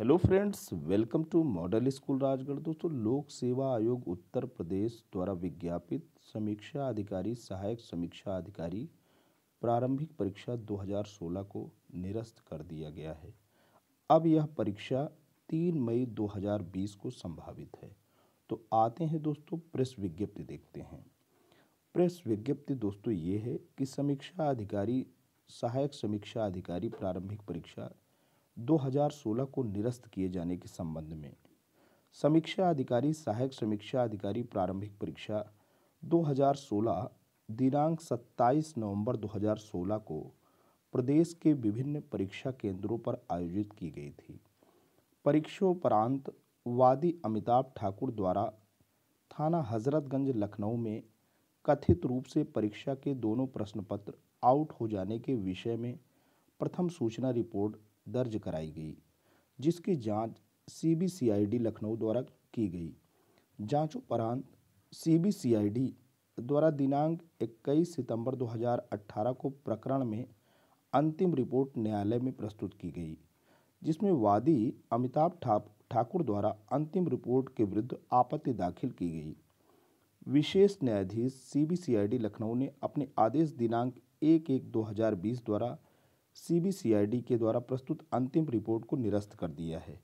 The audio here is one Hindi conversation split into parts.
hello friends welcome to model school Rajgarh दोस्तों लोक सेवा आयोग उत्तर प्रदेश द्वारा विज्ञापित समीक्षा अधिकारी सहायक समीक्षा अधिकारी प्रारंभिक परीक्षा 2016 को निरस्त कर दिया गया है अब यह परीक्षा 3 मई 2020 को संभावित है तो आते हैं दोस्तों प्रेस विज्ञप्ति देखते हैं प्रेस विज्ञप्ति दोस्तों ये है कि समीक्षा अधिकारी सहायक समीक्षा अधिकारी प्रारंभिक परीक्षा 2016 को निरस्त किए जाने के संबंध में समीक्षा अधिकारी सहायक समीक्षा अधिकारी प्रारंभिक परीक्षा 2016 दिनांक 27 नवंबर 2016 को प्रदेश के विभिन्न परीक्षा केंद्रों पर आयोजित की गई थी परीक्षोपरांत वादी अमिताभ ठाकुर द्वारा थाना हजरतगंज लखनऊ में कथित रूप से परीक्षा के दोनों प्रश्न पत्र आउट हो जाने के विषय में प्रथम सूचना रिपोर्ट दर्ज कराई गई जिसकी जांच सीबीसीआईडी लखनऊ द्वारा की गई जांच उपरांत सीबीसीआईडी द्वारा दिनांक 21 सितंबर 2018 को प्रकरण में अंतिम रिपोर्ट न्यायालय में प्रस्तुत की गई जिसमें वादी अमिताभ ठाकुर द्वारा अंतिम रिपोर्ट के विरुद्ध आपत्ति दाखिल की गई विशेष न्यायाधीश सी लखनऊ ने अपने आदेश दिनांक एक एक दो हजार बीस द्वारा सीबीसीआईडी के द्वारा प्रस्तुत अंतिम रिपोर्ट को निरस्त कर दिया है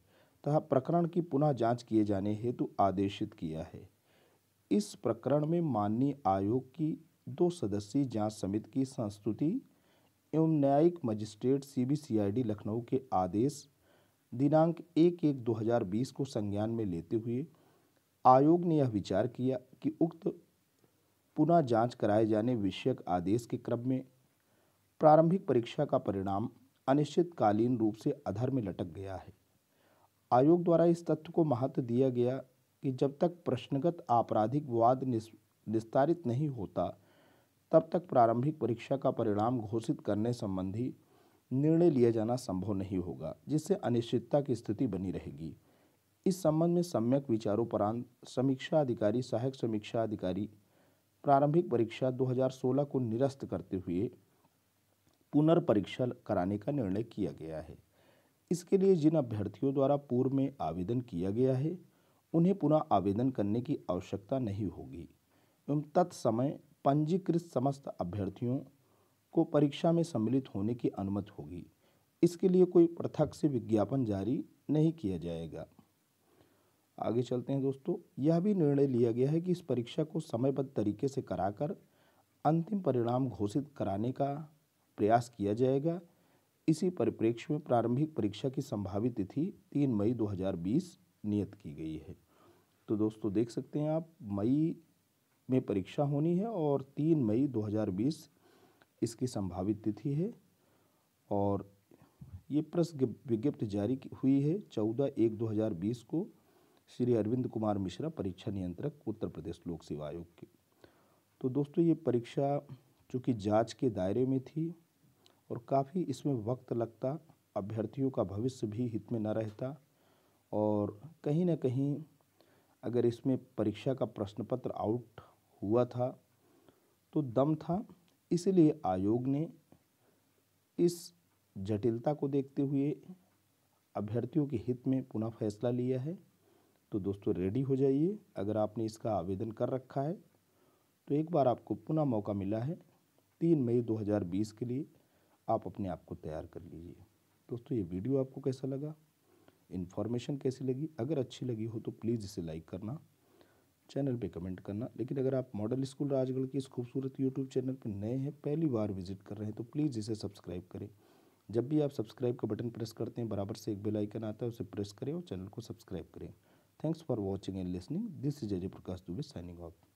तथा प्रकरण की पुनः जांच किए जाने हेतु आदेशित किया है इस प्रकरण में माननीय आयोग की दो सदस्यीय जांच समिति की संस्तुति एवं न्यायिक मजिस्ट्रेट सीबीसीआईडी लखनऊ के आदेश दिनांक एक एक दो हज़ार बीस को संज्ञान में लेते हुए आयोग ने यह विचार किया कि उक्त पुनः जांच कराए जाने विषयक आदेश के क्रम में प्रारंभिक परीक्षा का परिणाम अनिश्चितकालीन रूप से अधर में लटक गया है आयोग द्वारा इस तथ्य को महत्व दिया गया कि जब तक प्रश्नगत आपराधिक वाद निस्तारित नहीं होता तब तक प्रारंभिक परीक्षा का परिणाम घोषित करने संबंधी निर्णय लिया जाना संभव नहीं होगा जिससे अनिश्चितता की स्थिति बनी रहेगी इस संबंध में सम्यक विचारोपरांत समीक्षा अधिकारी सहायक समीक्षा अधिकारी प्रारंभिक परीक्षा 2016 को निरस्त करते हुए पुनर्परीक्षा कराने का निर्णय किया गया है इसके लिए जिन अभ्यर्थियों द्वारा पूर्व में आवेदन किया गया है उन्हें पुनः आवेदन करने की आवश्यकता नहीं होगी एवं तत्समय पंजीकृत समस्त अभ्यर्थियों को परीक्षा में सम्मिलित होने की अनुमति होगी इसके लिए कोई पृथक से विज्ञापन जारी नहीं किया जाएगा आगे चलते हैं दोस्तों यह भी निर्णय लिया गया है कि इस परीक्षा को समयबद्ध तरीके से कराकर अंतिम परिणाम घोषित कराने का प्रयास किया जाएगा इसी परिप्रेक्ष्य में प्रारंभिक परीक्षा की संभावित तिथि तीन मई 2020 नियत की गई है तो दोस्तों देख सकते हैं आप मई में परीक्षा होनी है और तीन मई 2020 इसकी संभावित तिथि है और ये प्रेस विज्ञप्ति जारी हुई है चौदह एक 2020 को श्री अरविंद कुमार मिश्रा परीक्षा नियंत्रक उत्तर प्रदेश लोक सेवा आयोग के तो दोस्तों ये परीक्षा चूँकि जाँच के दायरे में थी और काफ़ी इसमें वक्त लगता अभ्यर्थियों का भविष्य भी हित में न रहता और कहीं ना कहीं अगर इसमें परीक्षा का प्रश्न पत्र आउट हुआ था तो दम था इसलिए आयोग ने इस जटिलता को देखते हुए अभ्यर्थियों के हित में पुनः फैसला लिया है तो दोस्तों रेडी हो जाइए अगर आपने इसका आवेदन कर रखा है तो एक बार आपको पुनः मौका मिला है तीन मई 2020 के लिए आप अपने आप को तैयार कर लीजिए दोस्तों ये वीडियो आपको कैसा लगा इन्फॉर्मेशन कैसी लगी अगर अच्छी लगी हो तो प्लीज़ इसे लाइक करना चैनल पे कमेंट करना लेकिन अगर आप मॉडल स्कूल राजगढ़ के इस खूबसूरत यूट्यूब चैनल पर नए हैं पहली बार विजिट कर रहे हैं तो प्लीज़ इसे सब्सक्राइब करें जब भी आप सब्सक्राइब का बटन प्रेस करते हैं बराबर से एक बेल आइकन आता है उसे प्रेस करें और चैनल को सब्सक्राइब करें thanks for watching and listening this is Ajay Prakash Dubey signing of